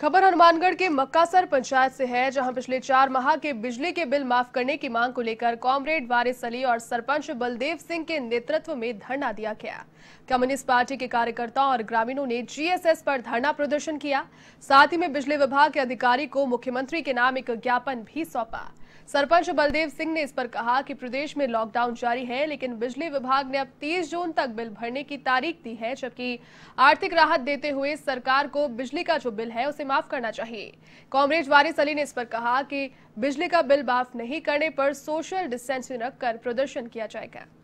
खबर हनुमानगढ़ के मक्कासर पंचायत से है जहां पिछले चार माह के बिजली के बिल माफ करने की मांग को लेकर कॉमरेड वारिस अली और सरपंच बलदेव सिंह के नेतृत्व में धरना दिया गया कम्युनिस्ट पार्टी के कार्यकर्ताओं और ग्रामीणों ने जीएसएस पर धरना प्रदर्शन किया साथ ही में बिजली विभाग के अधिकारी को मुख्यमंत्री के नाम एक ज्ञापन भी सौंपा सरपंच बलदेव सिंह ने इस पर कहा कि प्रदेश में लॉकडाउन जारी है लेकिन बिजली विभाग ने अब 30 जून तक बिल भरने की तारीख दी है जबकि आर्थिक राहत देते हुए सरकार को बिजली का जो बिल है उसे माफ करना चाहिए कांग्रेस वारिस अली ने इस पर कहा कि बिजली का बिल माफ नहीं करने पर सोशल डिस्टेंसिंग रखकर प्रदर्शन किया जाएगा